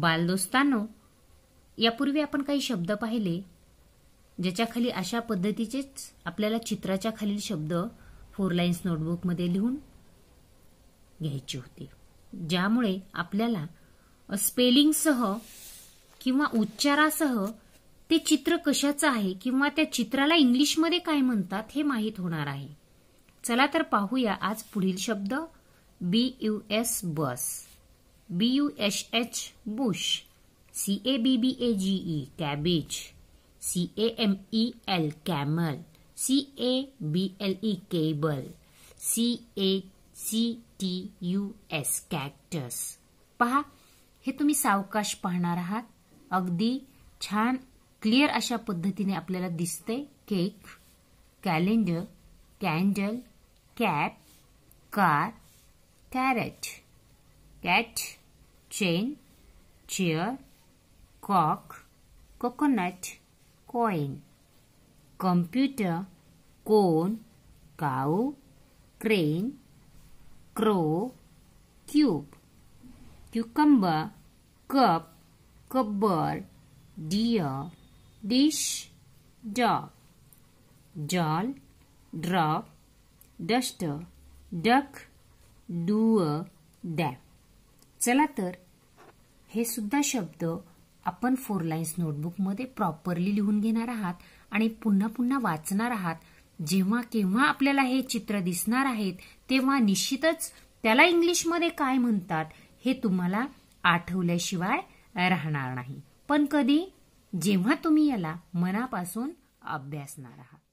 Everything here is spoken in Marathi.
बालदोस्तानो यापूर्वी आपण काही शब्द पाहिले ज्याच्याखाली अशा पद्धतीचेच आपल्याला चित्राच्या खालील शब्द फोर लाईन्स नोटबुकमध्ये लिहून घ्यायचे होते ज्यामुळे आपल्याला स्पेलिंगसह किंवा उच्चारासह ते चित्र कशाचं आहे किंवा त्या चित्राला इंग्लिशमध्ये काय म्हणतात हे माहीत होणार आहे चला तर पाहूया आज पुढील शब्द B U S bus B U H H bush C A B B A G E cabbage C A M E L camel C A B L E cable C A C T U S cactus पहा हे तुम्ही सावकाश पाहणार आहात अगदी छान क्लिअर अशा पद्धतीने आपल्याला दिसते cake calendar candle cap car carrot cat chain, chair, cock, coconut, coin, computer, cone, cow, crane, crow, cube, cucumber, cup, cupboard, deer, dish, dog, doll, drop, duster, duck, doer, dab. चला तर हे सुद्धा शब्द आपण फोर लाईन्स नोटबुकमध्ये प्रॉपरली लिहून घेणार आहात आणि पुन्हा पुन्हा वाचणार आहात जेव्हा केव्हा आपल्याला हे चित्र दिसणार आहेत तेव्हा निश्चितच त्याला इंग्लिशमध्ये काय म्हणतात हे तुम्हाला आठवल्याशिवाय राहणार नाही पण कधी जेव्हा तुम्ही याला मनापासून अभ्यासणार आहात